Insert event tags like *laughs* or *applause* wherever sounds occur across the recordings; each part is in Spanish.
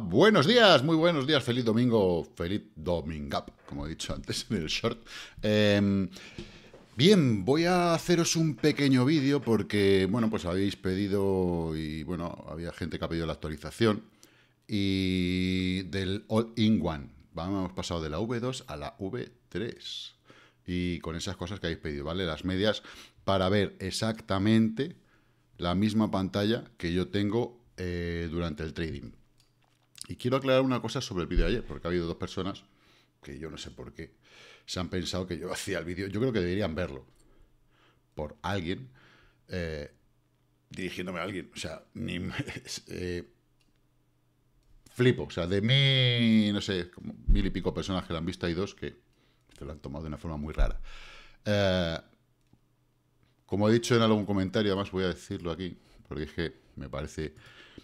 buenos días, muy buenos días, feliz domingo, feliz domingo, como he dicho antes en el short. Em, bien, voy a haceros un pequeño vídeo porque, bueno, pues habéis pedido y, bueno, había gente que ha pedido la actualización y del All-in-One. Hemos pasado de la V2 a la V3 y con esas cosas que habéis pedido, ¿vale? Las medias para ver exactamente la misma pantalla que yo tengo eh, durante el trading. Y quiero aclarar una cosa sobre el vídeo de ayer, porque ha habido dos personas que yo no sé por qué se han pensado que yo *laughs* hacía el vídeo. Yo creo que deberían verlo por alguien eh, dirigiéndome a alguien. O sea, ni. *laughs* Eh, flipo. O sea, de mí, no sé, mil y pico personas que lo han visto, hay dos que se lo han tomado de una forma muy rara. Eh, como he dicho en algún comentario, además voy a decirlo aquí, porque es que me parece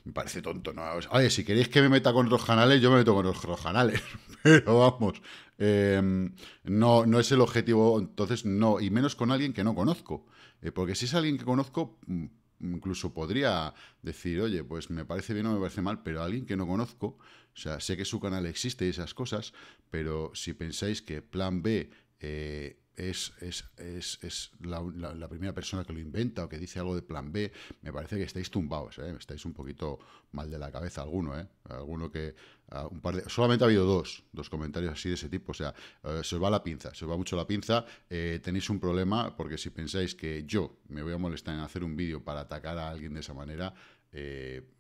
me parece tonto, ¿no? Oye, si queréis que me meta con otros canales, yo me meto con otros canales. *laughs* Pero vamos, em, no, no es el objetivo, entonces no, y menos con alguien que no conozco. Eh, porque si es alguien que conozco, mm, incluso podría decir, oye, pues me parece bien o me parece mal, pero alguien que no conozco, o sea, sé que su canal existe y esas cosas, pero si pensáis que plan B eh, es, es, la, primera persona que lo inventa o que dice algo de plan B, me parece que estáis tumbados, ¿eh? estáis un poquito mal de la cabeza alguno, ¿eh? alguno que ah, un par solamente ha habido dos, dos comentarios así de ese tipo, o sea, eh, se os va la pinza, se os va mucho la pinza, eh, tenéis un problema porque si pensáis que yo me voy a molestar en hacer un vídeo para atacar a alguien de esa manera,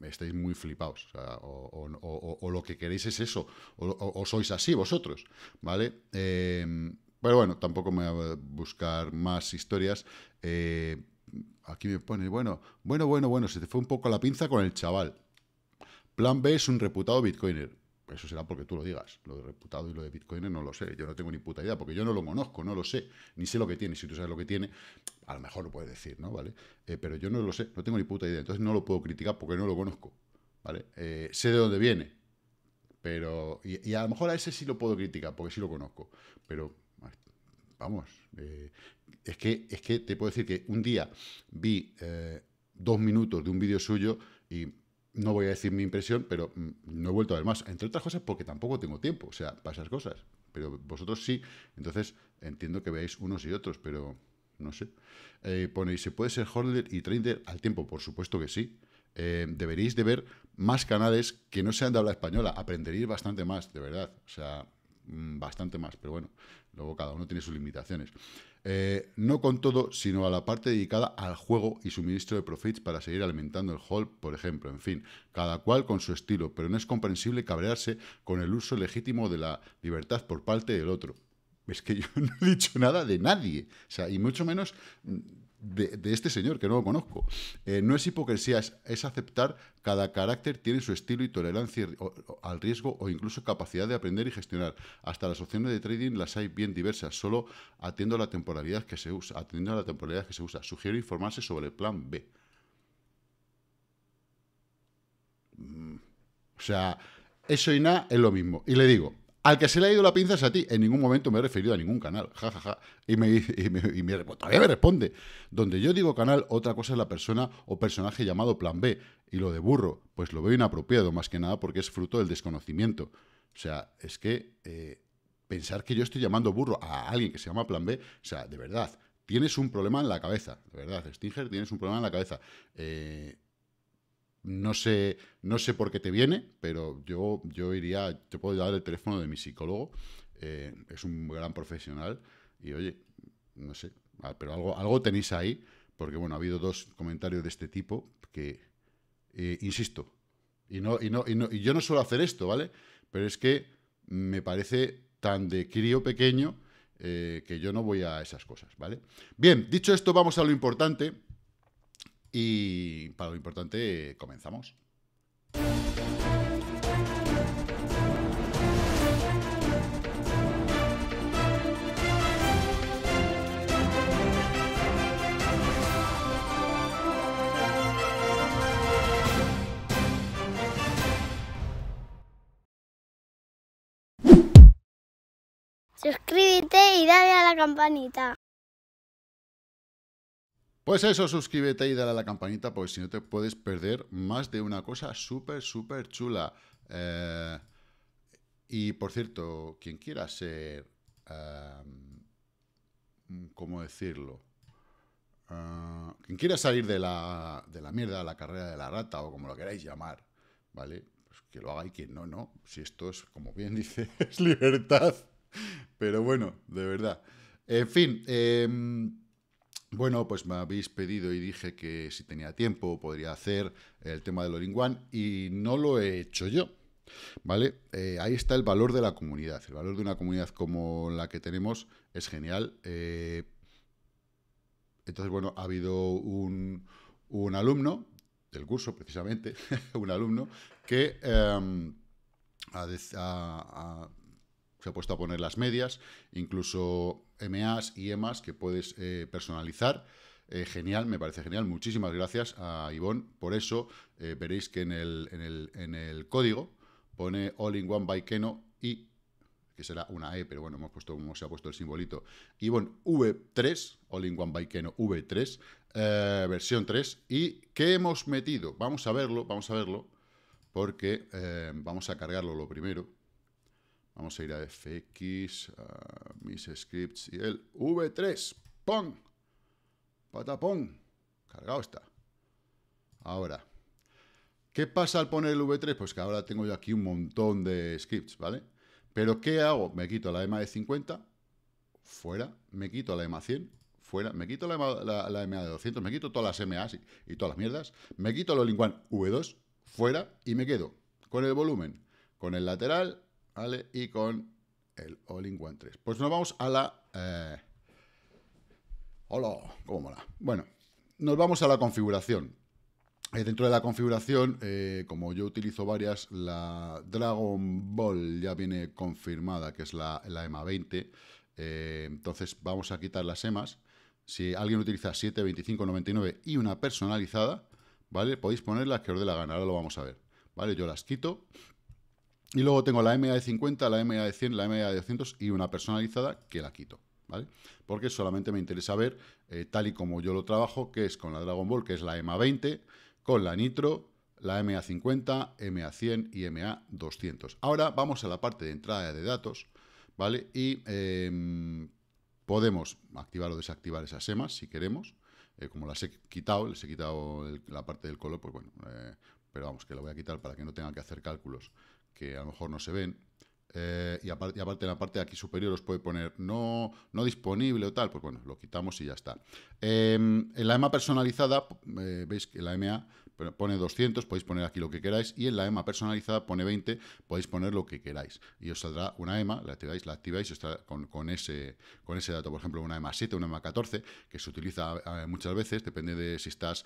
estáis muy flipados. O, lo que queréis es eso. O, sois así vosotros. ¿Vale? Pero bueno, tampoco me voy a buscar más historias. Eh, aquí me pone, bueno, bueno, bueno, bueno, se te fue un poco la pinza con el chaval. Plan B es un reputado bitcoiner. Eso será porque tú lo digas. Lo de reputado y lo de bitcoiner no lo sé. Yo no tengo ni puta idea, porque yo no lo conozco, no lo sé. Ni sé lo que tiene. Si tú sabes lo que tiene, a lo mejor lo puedes decir, ¿no? ¿Vale? Eh, pero yo no lo sé, no tengo ni puta idea. Entonces no lo puedo criticar porque no lo conozco. ¿Vale? Eh, sé de dónde viene, pero y, a lo mejor a ese sí lo puedo criticar porque sí lo conozco pero vamos, eh, es, que, es que te puedo decir que un día vi eh, dos minutos de un vídeo suyo y no voy a decir mi impresión, pero mm, no he vuelto a ver más, entre otras cosas porque tampoco tengo tiempo, o sea, para esas cosas, pero vosotros sí, entonces entiendo que veáis unos y otros, pero no sé. Eh, ¿y ¿se puede ser holder y trader al tiempo? Por supuesto que sí. Eh, deberéis de ver más canales que no sean de habla española. Aprenderéis bastante más, de verdad. O sea, Mm, bastante más, pero bueno, luego cada uno tiene sus limitaciones. Eh, no con todo, sino a la parte dedicada al juego y suministro de profits para seguir alimentando el hall, por ejemplo, en fin, cada cual con su estilo, pero no es comprensible cabrearse con el uso legítimo de la libertad por parte del otro. Es que yo *laughs* no he dicho nada de nadie, o sea, y mucho menos mm, de, este señor, que no lo conozco. Eh, no es hipocresía, es, aceptar cada carácter tiene su estilo y tolerancia al riesgo o incluso capacidad de aprender y gestionar. Hasta las opciones de trading las hay bien diversas, solo atiendo a la temporalidad que se usa, a la temporalidad que se usa. Sugiero informarse sobre el plan B. Mm. O sea, eso y nada es lo mismo. Y le digo, al que se le ha ido la pinza es a ti. En ningún momento me he referido a ningún canal. Ja, Y me, y pues todavía me responde. Donde yo digo canal, otra cosa es la persona o personaje llamado Plan B. Y lo de burro, pues lo veo inapropiado más que nada porque es fruto del desconocimiento. O sea, es que eh, pensar que yo estoy llamando burro a alguien que se llama Plan B, o sea, de verdad, tienes un problema en la cabeza. De verdad, Stinger, tienes un problema en la cabeza. Eh no sé, no sé por qué te viene, pero yo, yo iría, te puedo dar el teléfono de mi psicólogo, eh, es un gran profesional, y oye, no sé, ah, pero algo, algo tenéis ahí, porque bueno, ha habido dos comentarios de este tipo que, eh, insisto, y, no, y, no, y, no, yo no suelo hacer esto, ¿vale? Pero es que me parece tan de crío pequeño eh, que yo no voy a esas cosas, ¿vale? Bien, dicho esto, vamos a lo importante. Y para lo importante, comenzamos. Suscríbete y dale a la campanita. Pues eso, suscríbete y dale a la campanita porque si no te puedes perder más de una cosa súper, súper chula. Eh, y por cierto, quien quiera ser, eh, ¿cómo decirlo? Eh, quien quiera salir de la, de la mierda, la carrera de la rata o como lo queráis llamar, ¿vale? Pues que lo haga y quien no, no. Si esto es, como bien *laughs* dice, es libertad. Pero bueno, de verdad. En fin, em, bueno, pues me habéis pedido y dije que si tenía tiempo podría hacer el tema de lo y no lo he hecho yo. ¿Vale? Eh, ahí está el valor de la comunidad. El valor de una comunidad como la que tenemos es genial. Eh, entonces, bueno, ha habido un, alumno del curso, precisamente, *laughs* un alumno, que em, se ha puesto a poner las medias, incluso e MAs y EMAs que puedes eh, personalizar. Eh, genial, me parece genial. Muchísimas gracias a Ivonne. Por eso eh, veréis que en el, en, el, código pone All in One by Keno y que será una E, pero bueno, hemos puesto, se ha puesto el simbolito. Ivonne V3, All in One by Keno V3, versión 3. ¿Y qué hemos metido? Vamos a verlo, vamos a verlo, porque vamos a cargarlo lo primero. Vamos a ir a FX, mis scripts y el V3. ¡Pong! ¡Patapón! Cargado está. Ahora, ¿qué pasa al poner el V3? Pues que ahora tengo yo aquí un montón de scripts, ¿vale? Pero ¿qué hago? Me quito la EMA de 50, fuera, me quito la EMA 100, fuera, me quito la, MA EMA de 200, me quito todas las MAs y, todas las mierdas, me quito los linguan, V2, fuera, y me quedo con el volumen, con el lateral y con el All-in-One 3. Pues nos vamos a la... Eh, ¡Hola! ¿Cómo mola? Bueno, nos vamos a la configuración. Eh, dentro de la configuración, eh, como yo utilizo varias, la Dragon Ball ya viene confirmada, que es la, EMA 20. E entonces vamos a quitar las EMAs. Si alguien utiliza 7, 25, 99 y una personalizada, ¿vale? Podéis poner las que os dé la gana, ahora lo vamos a ver. ¿Vale? Yo las quito y luego tengo la MA de 50, la MA de 100, la MA de 200 y una personalizada que la quito. ¿Vale? Porque solamente me interesa ver, eh, tal y como yo lo trabajo, que es con la Dragon Ball, que es la MA20, con la Nitro, la MA50, MA100 y MA200. Ahora vamos a la parte de entrada de datos, ¿vale? Y em, podemos activar o desactivar esas EMAs si queremos. Eh, como las he quitado, les he quitado la parte del color, pues bueno, eh, pero vamos, que la voy a quitar para que no tenga que hacer cálculos que a lo mejor no se ven. Eh, y, aparte, en la parte de aquí superior os puede poner no, no disponible o tal, pues bueno, lo quitamos y ya está. Em, en la EMA personalizada, eh, veis que la EMA pone 200, podéis poner aquí lo que queráis, y en la EMA personalizada pone 20, podéis poner lo que queráis. Y os saldrá una EMA, la activáis, la activáis está con, ese, con ese dato, por ejemplo, una EMA 7, una EMA 14, que se utiliza eh, muchas veces, depende de si estás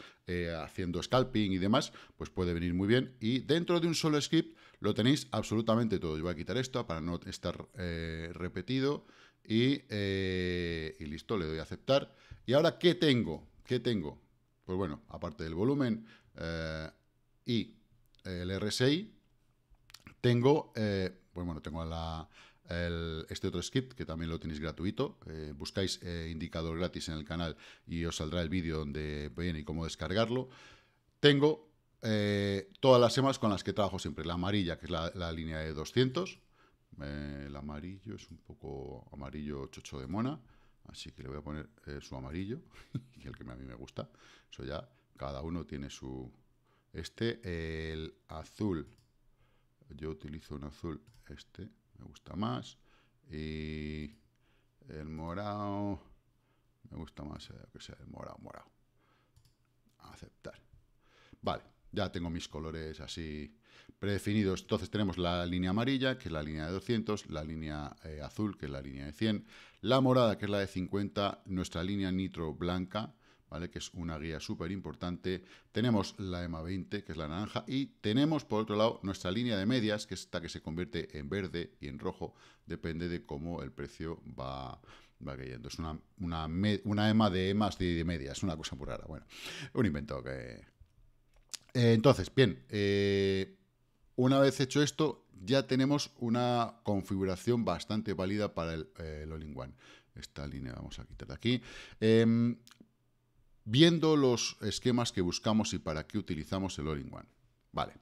haciendo scalping y demás, pues puede venir muy bien. Y dentro de un solo script lo tenéis absolutamente todo. Yo voy a quitar esto para no estar eh, repetido. Eh, y, listo, le doy a aceptar. ¿Y ahora qué tengo? ¿Qué tengo? Pues bueno, aparte del volumen eh, y el RSI, tengo, pues bueno, tengo este otro script que también lo tenéis gratuito. buscáis indicador gratis en el canal y os saldrá el vídeo donde viene y cómo descargarlo. Tengo eh, todas las semanas con las que trabajo siempre. La amarilla, que es la, línea de 200. Eh, el amarillo es un poco amarillo chocho de mona. Así que le voy a poner eh, su amarillo, *laughs* y el que a mí me gusta. Eso ya, cada uno tiene su... Este, el azul. Yo utilizo un azul, este me gusta más. Y el morado, me gusta más, que sea el morado, morado. Aceptar. Vale, ya tengo mis colores así predefinidos. Entonces tenemos la línea amarilla, que es la línea de 200, la línea eh, azul, que es la línea de 100, la morada, que es la de 50, nuestra línea nitro blanca, ¿vale? que es una guía súper importante. Tenemos la EMA 20, que es la naranja, y tenemos, por otro lado, nuestra línea de medias, que es esta que se convierte en verde y en rojo, depende de cómo el precio va, va cayendo. Es una, una, EMA e de EMAs de, de medias, una cosa muy rara. Bueno, un invento que eh, entonces, bien, eh, una vez hecho esto, ya tenemos una configuración bastante válida para el, eh, all -in -one. Esta línea vamos a quitar de aquí. Em, viendo los esquemas que buscamos y para qué utilizamos el All-in-One. Vale.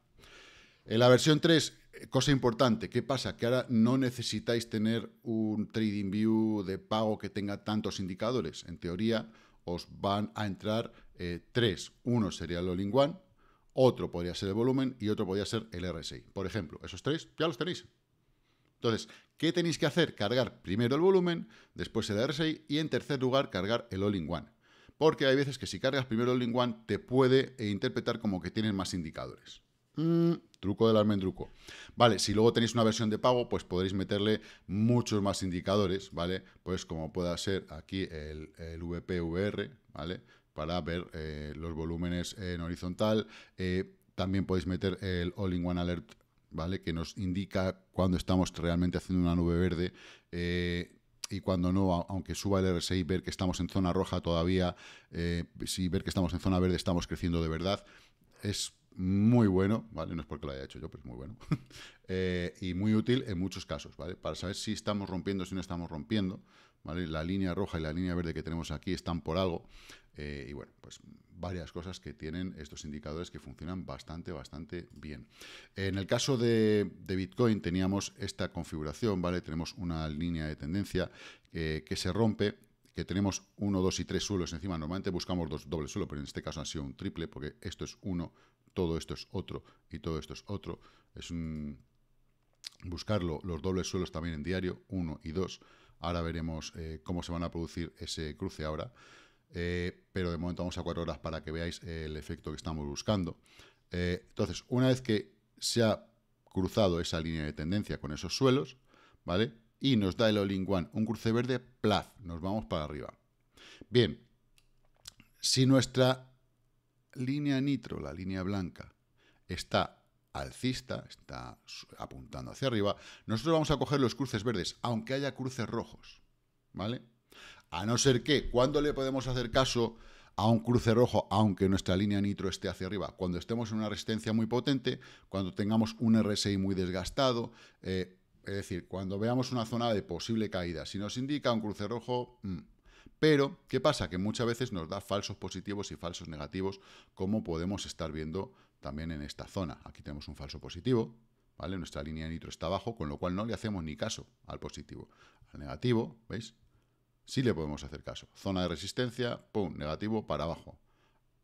En la versión 3, cosa importante, ¿qué pasa? Que ahora no necesitáis tener un trading view de pago que tenga tantos indicadores. En teoría, os van a entrar tres. Uno sería el All-in-One, otro podría ser el volumen y otro podría ser el RSI. Por ejemplo, esos tres ya los tenéis. Entonces, ¿qué tenéis que hacer? Cargar primero el volumen, después el RSI y en tercer lugar cargar el all-in-one. Porque hay veces que si cargas primero el all-in-one te puede interpretar como que tienes más indicadores. Mm, truco del almendruco. Vale, si luego tenéis una versión de pago, pues podréis meterle muchos más indicadores, ¿vale? Pues como pueda ser aquí el, el VPVR, ¿vale? para ver eh, los volúmenes en horizontal. Eh, también podéis meter el All-in-One Alert, ¿vale? Que nos indica cuando estamos realmente haciendo una nube verde. Eh, y cuando no, aunque suba el RSI, ver que estamos en zona roja todavía, si ver que estamos en zona verde, estamos creciendo de verdad. Es muy bueno, ¿vale? No es porque lo haya hecho yo, pero es muy bueno. *laughs* y muy útil en muchos casos, ¿vale? Para saber si estamos rompiendo, si no estamos rompiendo, ¿vale? La línea roja y la línea verde que tenemos aquí están por algo. Eh, y bueno, pues varias cosas que tienen estos indicadores que funcionan bastante, bastante bien. En el caso de, Bitcoin teníamos esta configuración, ¿vale? Tenemos una línea de tendencia eh, que se rompe que tenemos uno, dos y tres suelos encima. Normalmente buscamos dos dobles suelos, pero en este caso ha sido un triple, porque esto es uno, todo esto es otro y todo esto es otro. Es un... buscarlo, los dobles suelos también en diario, uno y dos. Ahora veremos eh, cómo se van a producir ese cruce ahora. Eh, pero de momento vamos a cuatro horas para que veáis el efecto que estamos buscando. Eh, entonces, una vez que se ha cruzado esa línea de tendencia con esos suelos, ¿vale? Y nos da el all One, un cruce verde, plaz, nos vamos para arriba. Bien, si nuestra línea nitro, la línea blanca, está alcista, está apuntando hacia arriba, nosotros vamos a coger los cruces verdes, aunque haya cruces rojos, ¿vale? A no ser que, ¿cuándo le podemos hacer caso a un cruce rojo, aunque nuestra línea nitro esté hacia arriba? Cuando estemos en una resistencia muy potente, cuando tengamos un RSI muy desgastado, eh, es decir, cuando veamos una zona de posible caída. Si nos indica un cruce rojo, mm. Pero, ¿qué pasa? Que muchas veces nos da falsos positivos y falsos negativos, como podemos estar viendo también en esta zona. Aquí tenemos un falso positivo, ¿vale? Nuestra línea nitro está abajo, con lo cual no le hacemos ni caso al positivo. Al negativo, ¿veis? sí le podemos hacer caso. Zona de resistencia, pum, negativo para abajo.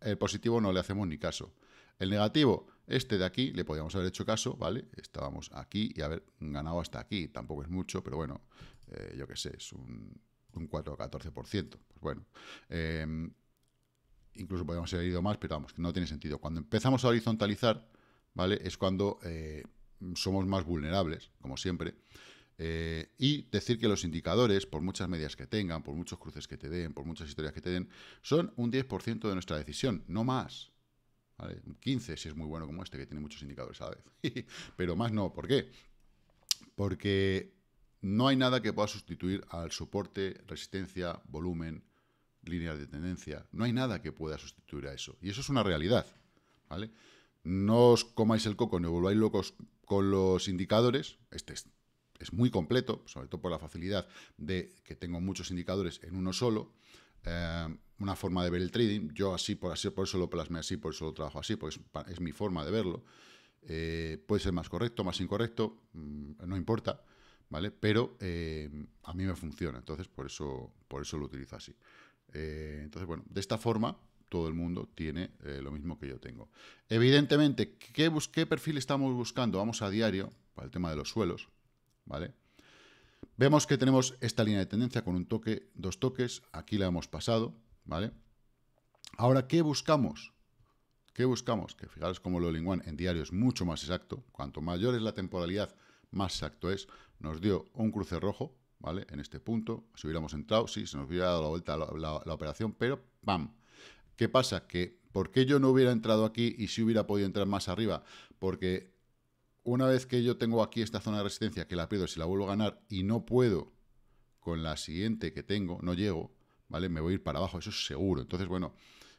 El positivo no le hacemos ni caso. El negativo, este de aquí, le podíamos haber hecho caso, ¿vale? Estábamos aquí y haber ganado hasta aquí. Tampoco es mucho, pero bueno, eh, yo qué sé, es un, 4 o 14%. Pues bueno. Em, incluso podríamos haber ido más, pero vamos, que no tiene sentido. Cuando empezamos a horizontalizar, ¿vale? Es cuando eh, somos más vulnerables, como siempre. Eh, y decir que los indicadores, por muchas medias que tengan, por muchos cruces que te den, por muchas historias que te den, son un 10% de nuestra decisión, no más. ¿Vale? 15 si es muy bueno como este, que tiene muchos indicadores a la vez. *laughs* Pero más no, ¿por qué? Porque no hay nada que pueda sustituir al soporte, resistencia, volumen, líneas de tendencia. No hay nada que pueda sustituir a eso. Y eso es una realidad. ¿vale? No os comáis el coco ni os volváis locos con los indicadores. Este es es muy completo, sobre todo por la facilidad de que tengo muchos indicadores en uno solo. Eh, una forma de ver el trading, yo así por así, por eso lo plasmé así, por eso lo trabajo así, porque es, mi forma de verlo. Eh, puede ser más correcto, más incorrecto, mm, no importa, ¿vale? Pero eh, a mí me funciona, entonces por eso, por eso lo utilizo así. entonces, bueno, de esta forma todo el mundo tiene lo mismo que yo tengo. Evidentemente, ¿qué perfil estamos buscando? Vamos a diario, para el tema de los suelos, ¿vale? Vemos que tenemos esta línea de tendencia con un toque, dos toques, aquí la hemos pasado, ¿vale? Ahora, ¿qué buscamos? ¿Qué buscamos? Que fijaros cómo lo Linguan en diario es mucho más exacto, cuanto mayor es la temporalidad, más exacto es, nos dio un cruce rojo, ¿vale? En este punto, si hubiéramos entrado, sí, se nos hubiera dado la vuelta la, la operación, pero ¡pam! ¿Qué pasa? Que ¿por qué yo no hubiera entrado aquí y si hubiera podido entrar más arriba? Porque una vez que yo tengo aquí esta zona de resistencia, que la pierdo si la vuelvo a ganar y no puedo con la siguiente que tengo, no llego, ¿vale? Me voy a ir para abajo, eso es seguro. Entonces, bueno,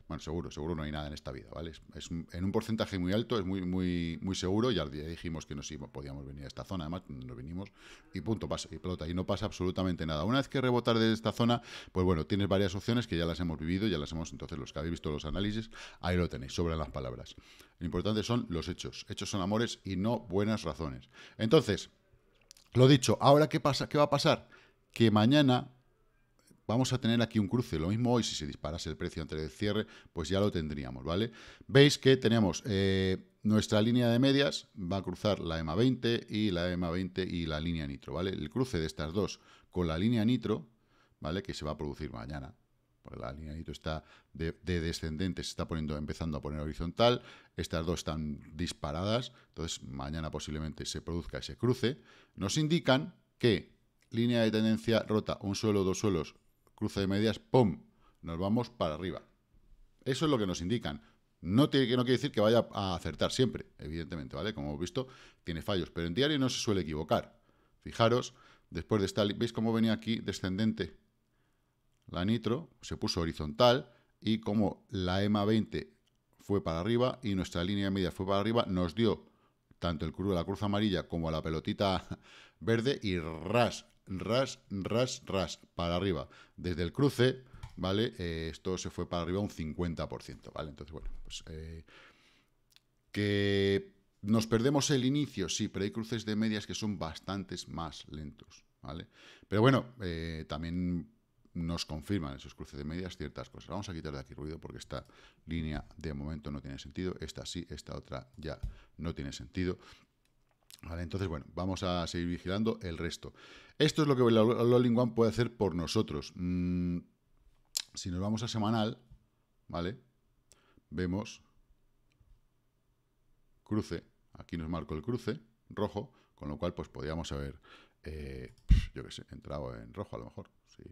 bueno, seguro, seguro no hay nada en esta vida, ¿vale? Es, en un porcentaje muy alto, es muy, muy, muy seguro. Ya dijimos que no podíamos venir a esta zona, además nos vinimos y punto, pasa, y pelota. Y no pasa absolutamente nada. Una vez que rebotar de esta zona, pues bueno, tienes varias opciones que ya las hemos vivido, ya las hemos, entonces los que habéis visto los análisis, ahí lo tenéis, sobre las palabras. Lo importante son los hechos. Hechos son amores y no buenas razones. Entonces, lo dicho, ahora qué pasa, qué va a pasar? Que mañana vamos a tener aquí un cruce. Lo mismo hoy, si se disparase el precio antes del cierre, pues ya lo tendríamos, ¿vale? Veis que tenemos eh, nuestra línea de medias, va a cruzar la EMA 20 y la EMA 20 y la línea nitro, ¿vale? El cruce de estas dos con la línea nitro, ¿vale? Que se va a producir mañana. Porque la línea nitro está de, de descendente, se está poniendo, empezando a poner horizontal. Estas dos están disparadas. Entonces, mañana posiblemente se produzca ese cruce. Nos indican que línea de tendencia rota un suelo, dos suelos, cruce de medias, ¡pum! Nos vamos para arriba. Eso es lo que nos indican. No, tiene, no quiere decir que vaya a acertar siempre, evidentemente, ¿vale? Como hemos visto, tiene fallos, pero en diario no se suele equivocar. Fijaros, después de esta, ¿veis cómo venía aquí descendente? La nitro se puso horizontal y como la EMA 20 fue para arriba y nuestra línea media fue para arriba, nos dio tanto el de la cruz amarilla como la pelotita *laughs* verde y ras, ras, ras, ras, para arriba. Desde el cruce, ¿vale? Eh, esto se fue para arriba un 50%, ¿vale? Entonces, bueno, pues... Eh, que nos perdemos el inicio, sí, pero hay cruces de medias que son bastantes más lentos, ¿vale? Pero bueno, eh, también nos confirman esos cruces de medias ciertas cosas. Vamos a quitar de aquí ruido porque esta línea de momento no tiene sentido, esta sí, esta otra ya no tiene sentido. Vale, entonces, bueno, vamos a seguir vigilando el resto. Esto es lo que el all One puede hacer por nosotros. Mm, si nos vamos a semanal, ¿vale? Vemos cruce. Aquí nos marcó el cruce rojo, con lo cual, pues podríamos haber, eh, yo qué sé, entrado en rojo a lo mejor. Sí.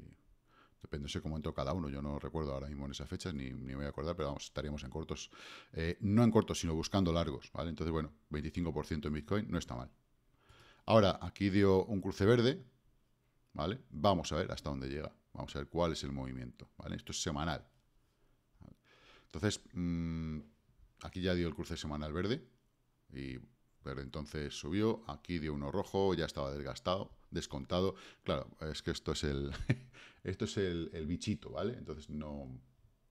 Depende, no sé cómo entró cada uno, yo no recuerdo ahora mismo en esas fechas, ni, me voy a acordar, pero vamos, estaríamos en cortos, eh, no en cortos, sino buscando largos, ¿vale? Entonces, bueno, 25% en Bitcoin no está mal. Ahora, aquí dio un cruce verde, ¿vale? Vamos a ver hasta dónde llega, vamos a ver cuál es el movimiento, ¿vale? Esto es semanal. Entonces, mm, aquí ya dio el cruce semanal verde, y pero entonces subió, aquí dio uno rojo, ya estaba desgastado, descontado. Claro, es que esto es el, *laughs* Esto es el, bichito, ¿vale? Entonces no,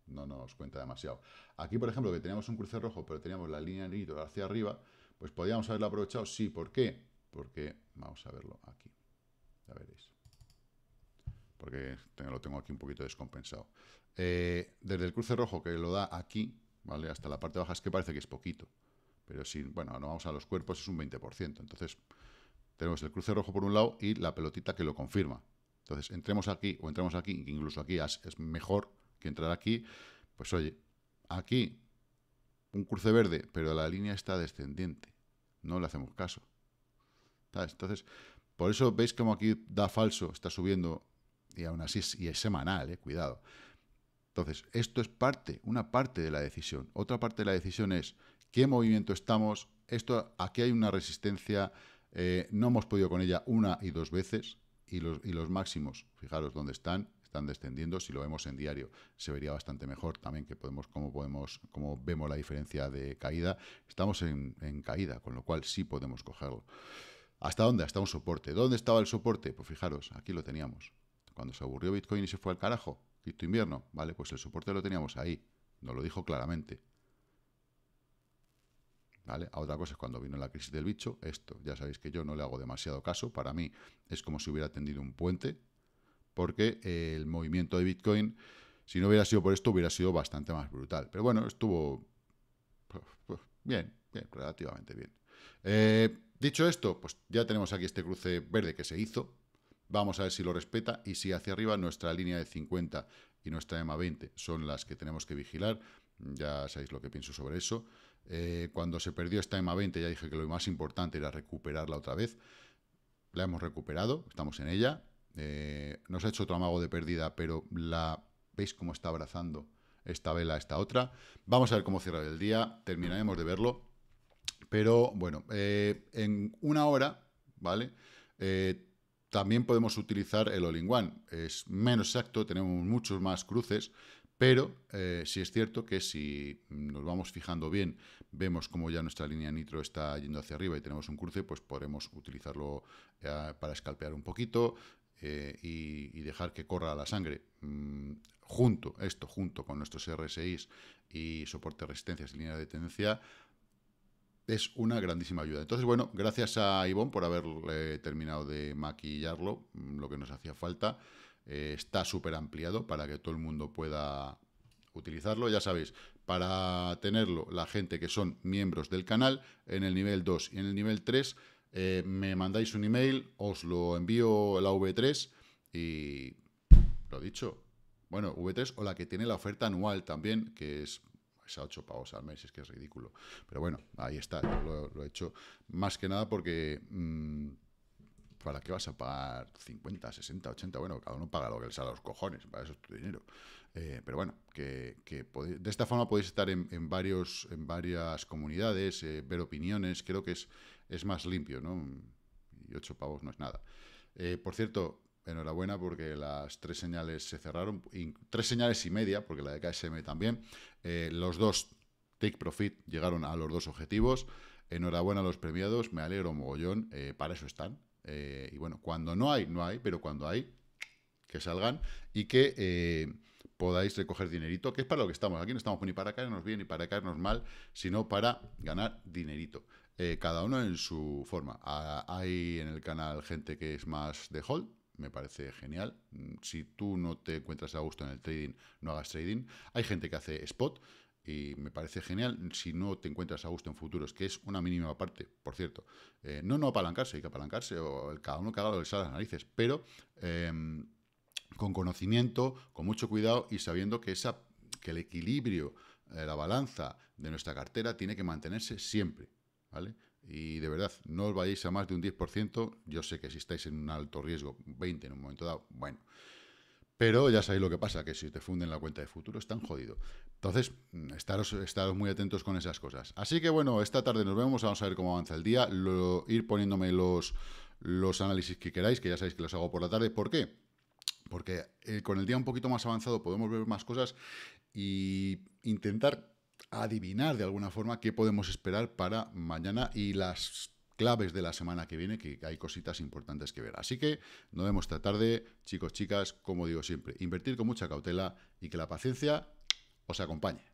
nos cuenta demasiado. Aquí, por ejemplo, que teníamos un cruce rojo, pero teníamos la línea negrito hacia arriba, pues podríamos haberlo aprovechado, sí, ¿por qué? Porque, vamos a verlo aquí, ya veréis. Porque lo tengo aquí un poquito descompensado. Eh, desde el cruce rojo que lo da aquí, ¿vale? Hasta la parte baja es que parece que es poquito. Pero si, bueno, no vamos a los cuerpos, es un 20%. Entonces, tenemos el cruce rojo por un lado y la pelotita que lo confirma. Entonces, entremos aquí o entremos aquí, incluso aquí es mejor que entrar aquí, pues oye, aquí un cruce verde, pero la línea está descendiente, no le hacemos caso. Entonces, por eso veis como aquí da falso, está subiendo, y aún así es, semanal, eh, cuidado. Entonces, esto es parte, una parte de la decisión. Otra parte de la decisión es qué movimiento estamos. Esto, aquí hay una resistencia, eh, no hemos podido con ella una y dos veces, y los, máximos, fijaros dónde están, están descendiendo, si lo vemos en diario se vería bastante mejor también que podemos, cómo podemos, cómo vemos la diferencia de caída, estamos en, caída, con lo cual sí podemos cogerlo. ¿Hasta dónde? Hasta un soporte. ¿Dónde estaba el soporte? Pues fijaros, aquí lo teníamos. Cuando se aburrió Bitcoin y se fue al carajo, cripto invierno, vale, pues el soporte lo teníamos ahí, nos lo dijo claramente. A otra cosa es cuando vino la crisis del bicho, esto, ya sabéis que yo no le hago demasiado caso, para mí es como si hubiera tendido un puente, porque eh, el movimiento de Bitcoin, si no hubiera sido por esto, hubiera sido bastante más brutal. Pero bueno, estuvo bien, relativamente bien. Eh, dicho esto, pues ya tenemos aquí este cruce verde que se hizo, vamos a ver si lo respeta y si hacia arriba nuestra línea de 50 y nuestra EMA 20 son las que tenemos que vigilar, ya sabéis lo que pienso sobre eso. Eh, cuando se perdió esta m 20 ya dije que lo más importante era recuperarla otra vez. La hemos recuperado, estamos en ella. Eh, nos ha hecho otro amago de pérdida, pero la veis cómo está abrazando esta vela, esta otra. Vamos a ver cómo cierra el día, terminaremos de verlo. Pero bueno, eh, en una hora, ¿vale? también podemos utilizar el all-in-one. Es menos exacto, tenemos muchos más cruces, pero eh, sí es cierto que si nos vamos fijando bien, vemos cómo ya nuestra línea nitro está yendo hacia arriba y tenemos un cruce, pues podremos utilizarlo eh, para escalpear un poquito eh, y, dejar que corra la sangre. Mm, junto, esto junto con nuestros RSIs y soporte, resistencias y línea de tendencia, es una grandísima ayuda. Entonces, bueno, gracias a Ivonne por haber terminado de maquillarlo, mm, lo que nos hacía falta. Eh, está súper ampliado para que todo el mundo pueda utilizarlo. Ya sabéis, para tenerlo la gente que son miembros del canal, en el nivel 2 y en el nivel 3, eh, me mandáis un email, os lo envío la V3 y lo dicho. Bueno, V3 o la que tiene la oferta anual también, que es a 8 pavos al mes, es que es ridículo. Pero bueno, ahí está, lo, he hecho más que nada porque... Mm, ¿Para qué vas a pagar 50, 60, 80? Bueno, cada uno paga lo que le sale a los cojones, para eso es tu dinero. Eh, pero bueno, que, de esta forma podéis estar en, varios, en varias comunidades, eh, ver opiniones, creo que es, es más limpio, ¿no? Y ocho pavos no es nada. Eh, por cierto, enhorabuena porque las tres señales se cerraron, tres señales y media, porque la de KSM también. los dos Take Profit llegaron a los dos objetivos. Enhorabuena a los premiados, me alegro mogollón, para eso están, eh, y bueno, cuando no hay, no hay, pero cuando hay, que salgan y que eh, podáis recoger dinerito, que es para lo que estamos. Aquí no estamos ni para caernos bien ni para caernos mal, sino para ganar dinerito. Eh, cada uno en su forma. hay en el canal gente que es más de hold, me parece genial. Mm, si tú no te encuentras a gusto en el trading, no hagas trading. Hay gente que hace spot y me parece genial si no te encuentras a gusto en futuros, que es una mínima parte, por cierto. Eh, no, no apalancarse, hay que apalancarse, o cada uno que haga lo que sale las narices, pero em, con conocimiento, con mucho cuidado y sabiendo que, esa, que el equilibrio, eh, la balanza de nuestra cartera tiene que mantenerse siempre, ¿vale? Y de verdad, no os vayáis a más de un 10%, yo sé que si estáis en un alto riesgo, 20 en un momento dado, bueno... Pero ya sabéis lo que pasa, que si te funden la cuenta de futuro están jodido. Entonces, mm, estaros, muy atentos con esas cosas. Así que bueno, esta tarde nos vemos, vamos a ver cómo avanza el día, ir poniéndome los, los análisis que queráis, que ya sabéis que los hago por la tarde. ¿Por qué? Porque eh, con el día un poquito más avanzado podemos ver más cosas e intentar adivinar de alguna forma qué podemos esperar para mañana y las claves de la semana que viene, que hay cositas importantes que ver. Así que nos vemos esta tarde, chicos, chicas, como digo siempre, invertir con mucha cautela y que la paciencia os acompañe.